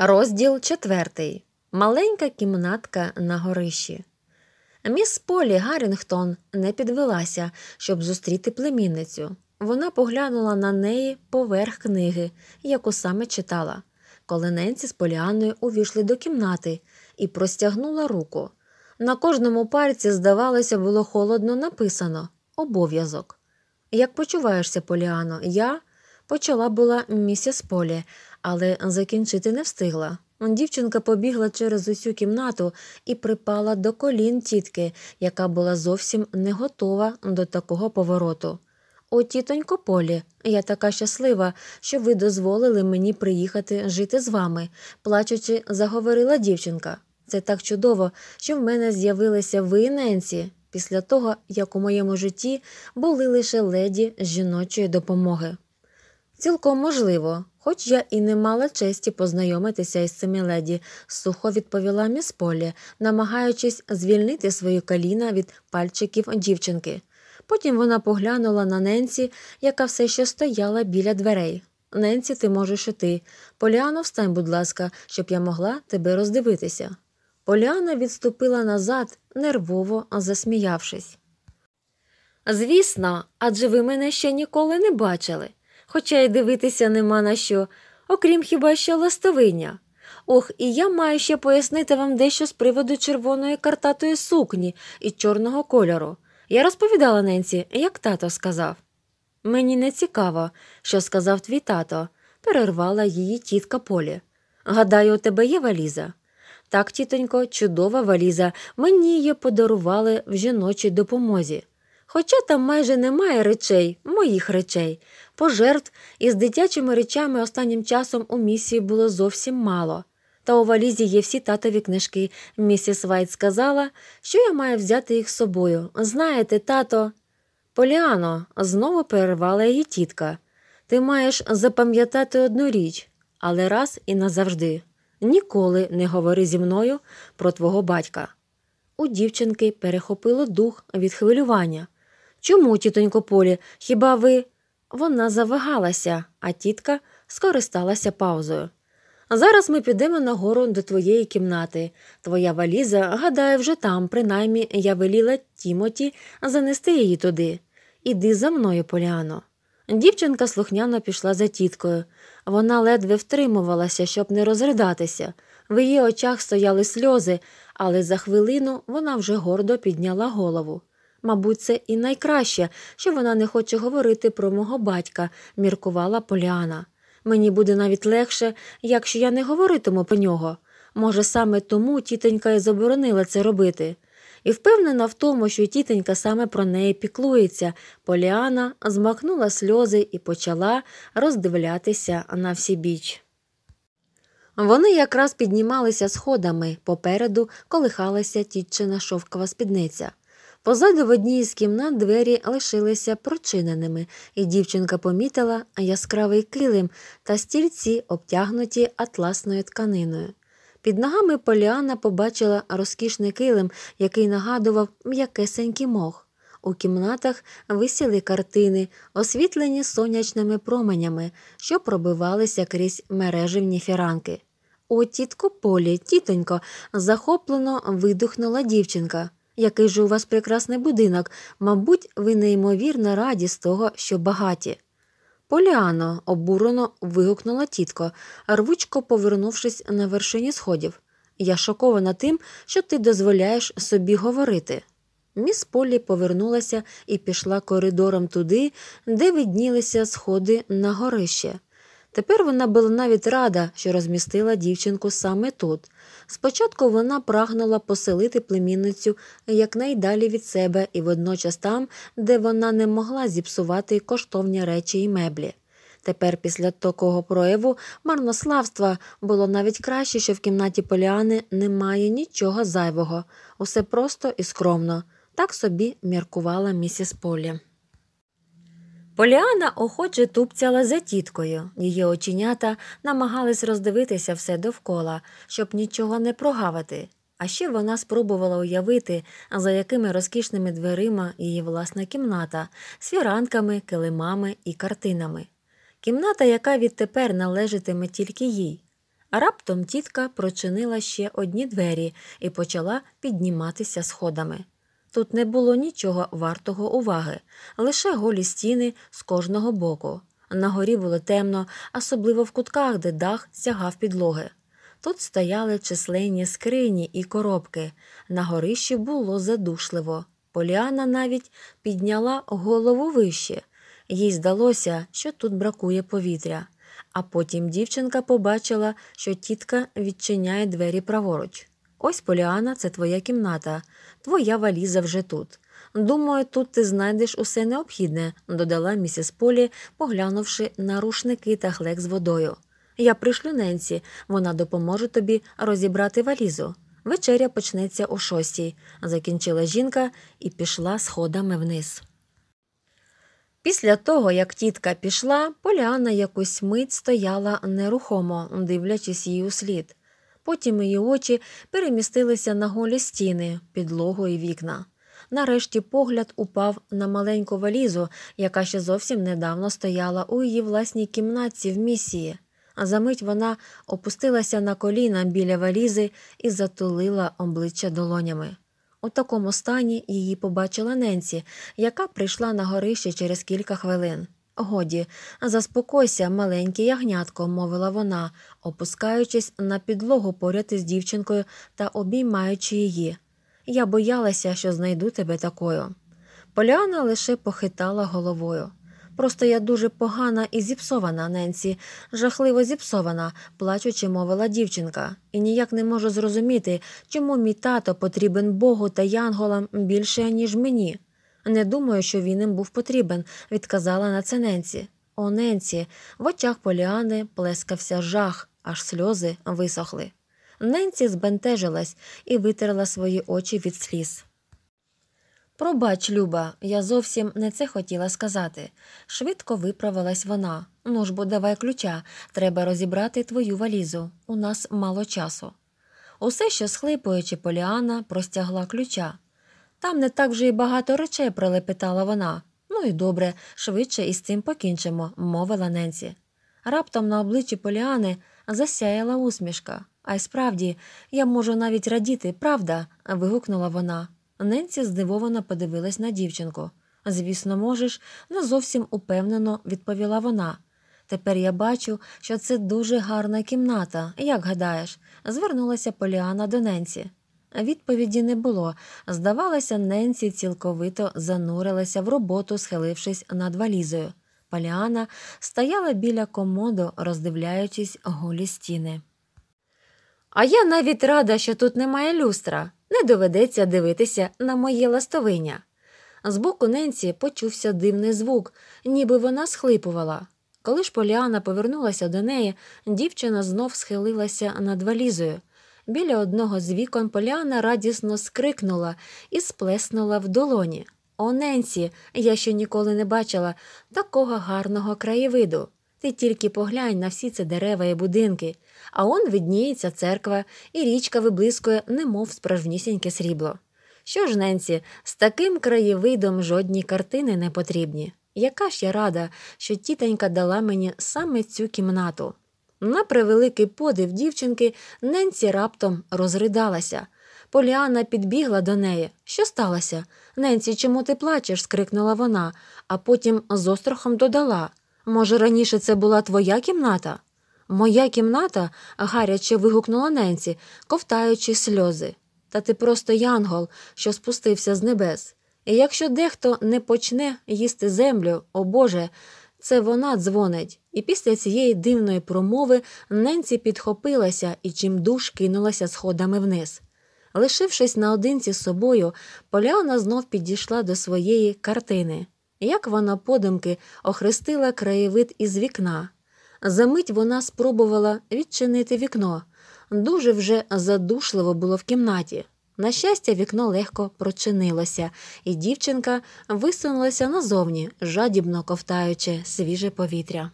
Розділ четвертий. Маленька кімнатка на горищі. Міс Полі Гаррінгтон не підвелася, щоб зустріти племінницю. Вона поглянула на неї поверх книги, яку саме читала. Коли Ненці з Поліаною увійшли до кімнати і простягнула руку. На кожному пальці, здавалося, було холодно написано обов'язок. Як почуваєшся, Поліано, я почала була місіс Полі, але закінчити не встигла. Дівчинка побігла через усю кімнату і припала до колін тітки, яка була зовсім не готова до такого повороту. О, тітонько Полі, я така щаслива, що ви дозволили мені приїхати жити з вами, плачучи, заговорила дівчинка. Це так чудово, що в мене з'явилися ви, Ненсі, після того, як у моєму житті були лише леді з жіночої допомоги. Цілком можливо, хоч я і не мала честі познайомитися із цими леді, сухо відповіла міс Полі, намагаючись звільнити свої коліна від пальчиків дівчинки. Потім вона поглянула на Ненсі, яка все ще стояла біля дверей. Ненсі, ти можеш іти. Поліано, встань, будь ласка, щоб я могла тебе роздивитися. Поліана відступила назад, нервово засміявшись. Звісно, адже ви мене ще ніколи не бачили хоча й дивитися нема на що, окрім хіба що ластовиня. Ох, і я маю ще пояснити вам дещо з приводу червоної картатої сукні і чорного кольору. Я розповідала ненці, як тато сказав. Мені не цікаво, що сказав твій тато, перервала її тітка Полі. Гадаю, у тебе є валіза? Так, тітонько, чудова валіза. Мені її подарували в жіночій допомозі. Хоча там майже немає речей, моїх речей, пожертв із дитячими речами останнім часом у місії було зовсім мало. Та у валізі є всі татові книжки. Місіс Вайт сказала, що я маю взяти їх з собою. Знаєте, тато. Поліано знову перервала її тітка. Ти маєш запам'ятати одну річ, але раз і назавжди ніколи не говори зі мною про твого батька. У дівчинки перехопило дух від хвилювання. Чому, тітонько Полі, хіба ви. Вона завагалася, а тітка скористалася паузою. Зараз ми підемо нагору до твоєї кімнати. Твоя валіза, гадаю, вже там, принаймні я веліла Тімоті занести її туди. Іди за мною, Поліано. Дівчинка слухняно пішла за тіткою. Вона ледве втримувалася, щоб не розридатися. В її очах стояли сльози, але за хвилину вона вже гордо підняла голову. Мабуть, це і найкраще, що вона не хоче говорити про мого батька, міркувала Поліана. Мені буде навіть легше, якщо я не говоритиму про нього. Може, саме тому тітенька і заборонила це робити. І впевнена в тому, що тітенька саме про неї піклується, Поліана змахнула сльози і почала роздивлятися на всі біч. Вони якраз піднімалися сходами попереду колихалася тітчина шовкова спідниця. Позаду в одній із кімнат двері лишилися прочиненими, і дівчинка помітила яскравий килим та стільці, обтягнуті атласною тканиною. Під ногами Поліана побачила розкішний килим, який нагадував м'якесенький мох. У кімнатах висіли картини, освітлені сонячними променями, що пробивалися крізь мереживні фіранки. О, тітко Полі, тітонько, захоплено видухнула дівчинка. Який же у вас прекрасний будинок, мабуть, ви неймовірно раді з того, що багаті. Поліано, обурено вигукнула тітко, рвучко повернувшись на вершині сходів. Я шокована тим, що ти дозволяєш собі говорити. Міс Полі повернулася і пішла коридором туди, де виднілися сходи на горище. Тепер вона була навіть рада, що розмістила дівчинку саме тут. Спочатку вона прагнула поселити племінницю якнайдалі від себе і водночас там, де вона не могла зіпсувати коштовні речі і меблі. Тепер, після такого прояву марнославства було навіть краще, що в кімнаті Поліани немає нічого зайвого, усе просто і скромно. Так собі міркувала місіс Полі. Поліана охоче тупцяла за тіткою. Її оченята намагались роздивитися все довкола, щоб нічого не прогавити, А ще вона спробувала уявити, за якими розкішними дверима її власна кімната, свіранками, килимами і картинами. Кімната, яка відтепер належатиме тільки їй. А раптом тітка прочинила ще одні двері і почала підніматися сходами. Тут не було нічого вартого уваги, лише голі стіни з кожного боку. Нагорі було темно, особливо в кутках, де дах сягав підлоги. Тут стояли численні скрині і коробки. На горищі було задушливо. Поліана навіть підняла голову вище. Їй здалося, що тут бракує повітря. А потім дівчинка побачила, що тітка відчиняє двері праворуч. Ось Поліана, це твоя кімната, твоя валіза вже тут. Думаю, тут ти знайдеш усе необхідне, додала місіс Полі, поглянувши на рушники та хлек з водою. Я прийшлю Ненсі, вона допоможе тобі розібрати валізу. Вечеря почнеться о шостій, закінчила жінка і пішла сходами вниз. Після того, як тітка пішла, Поліана якусь мить стояла нерухомо, дивлячись їй услід. Потім її очі перемістилися на голі стіни, підлогу і вікна. Нарешті погляд упав на маленьку валізу, яка ще зовсім недавно стояла у її власній кімнатці в місії. А за мить вона опустилася на коліна біля валізи і затулила обличчя долонями. У такому стані її побачила Ненсі, яка прийшла на горище через кілька хвилин. Годі, заспокойся, маленьке ягнятко, мовила вона, опускаючись на підлогу поряд із дівчинкою та обіймаючи її. Я боялася, що знайду тебе такою. Поляна лише похитала головою. Просто я дуже погана і зіпсована, Ненсі, жахливо зіпсована, плачучи, мовила дівчинка, і ніяк не можу зрозуміти, чому мій тато потрібен Богу та янголам більше, ніж мені. Не думаю, що він їм був потрібен, відказала на це ненці. О, ненці, в очах Поліани плескався жах, аж сльози висохли. Ненці збентежилась і витерла свої очі від сліз. Пробач, Люба, я зовсім не це хотіла сказати. Швидко виправилась вона. Ну ж бо давай ключа, треба розібрати твою валізу. У нас мало часу. Усе ще схлипуючи, Поліана простягла ключа. Там не так вже й багато речей, пролепетала вона. Ну і добре, швидше із цим покінчимо, мовила Ненсі. Раптом на обличчі Поліани засяяла усмішка. А й справді, я можу навіть радіти, правда? вигукнула вона. Ненсі здивовано подивилась на дівчинку. Звісно, можеш, не зовсім упевнено відповіла вона. Тепер я бачу, що це дуже гарна кімната, як гадаєш, звернулася Поліана до Ненсі. Відповіді не було. Здавалося, Ненсі цілковито занурилася в роботу, схилившись над валізою. Паліана стояла біля комоду, роздивляючись голі стіни. А я навіть рада, що тут немає люстра. Не доведеться дивитися на моє ластовиня. Збоку Ненсі почувся дивний звук, ніби вона схлипувала. Коли ж Поліана повернулася до неї, дівчина знов схилилася над валізою. Біля одного з вікон Поліана радісно скрикнула і сплеснула в долоні. О, Ненсі, я ще ніколи не бачила такого гарного краєвиду. Ти тільки поглянь на всі ці дерева і будинки, а он видніється церква, і річка виблискує, немов справжнісіньке срібло. Що ж, Ненсі, з таким краєвидом жодні картини не потрібні. Яка ж я рада, що тітенька дала мені саме цю кімнату. На превеликий подив дівчинки ненці раптом розридалася. Поліана підбігла до неї. Що сталося? Ненці, чому ти плачеш? скрикнула вона, а потім з острахом додала. Може, раніше це була твоя кімната? Моя кімната? гаряче вигукнула ненці, ковтаючи сльози. Та ти просто янгол, що спустився з небес. І якщо дехто не почне їсти землю, о Боже, це вона дзвонить. І після цієї дивної промови Ненці підхопилася і чимдуж кинулася сходами вниз. Лишившись наодинці з собою, Поляна знов підійшла до своєї картини. Як вона подумки охрестила краєвид із вікна. Замить вона спробувала відчинити вікно. Дуже вже задушливо було в кімнаті. На щастя, вікно легко прочинилося, і дівчинка висунулася назовні, жадібно ковтаючи свіже повітря.